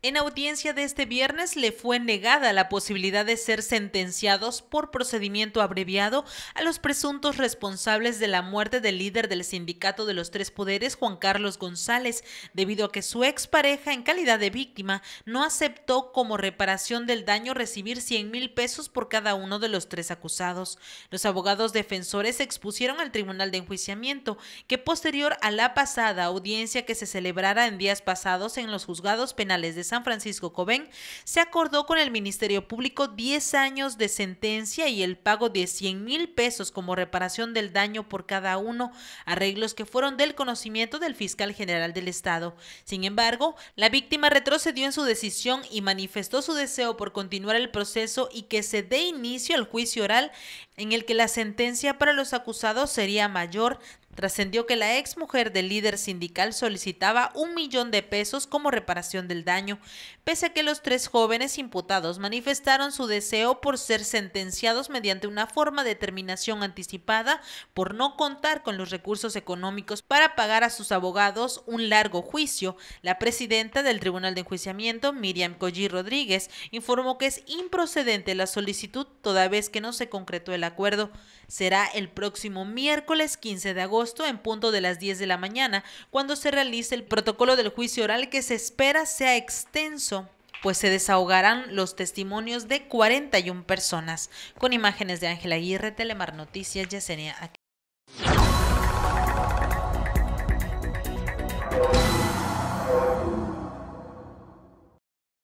En audiencia de este viernes le fue negada la posibilidad de ser sentenciados por procedimiento abreviado a los presuntos responsables de la muerte del líder del sindicato de los tres poderes, Juan Carlos González, debido a que su expareja, en calidad de víctima, no aceptó como reparación del daño recibir 100 mil pesos por cada uno de los tres acusados. Los abogados defensores expusieron al Tribunal de Enjuiciamiento que posterior a la pasada audiencia que se celebrara en días pasados en los juzgados penales de San Francisco Cobén, se acordó con el Ministerio Público 10 años de sentencia y el pago de 100 mil pesos como reparación del daño por cada uno, arreglos que fueron del conocimiento del fiscal general del Estado. Sin embargo, la víctima retrocedió en su decisión y manifestó su deseo por continuar el proceso y que se dé inicio al juicio oral en el que la sentencia para los acusados sería mayor trascendió que la ex mujer del líder sindical solicitaba un millón de pesos como reparación del daño, pese a que los tres jóvenes imputados manifestaron su deseo por ser sentenciados mediante una forma de terminación anticipada por no contar con los recursos económicos para pagar a sus abogados un largo juicio. La presidenta del Tribunal de Enjuiciamiento, Miriam Collí Rodríguez, informó que es improcedente la solicitud toda vez que no se concretó el acuerdo. Será el próximo miércoles 15 de agosto en punto de las 10 de la mañana, cuando se realice el protocolo del juicio oral que se espera sea extenso pues se desahogarán los testimonios de 41 personas. Con imágenes de Ángela Aguirre, Telemar Noticias, Yesenia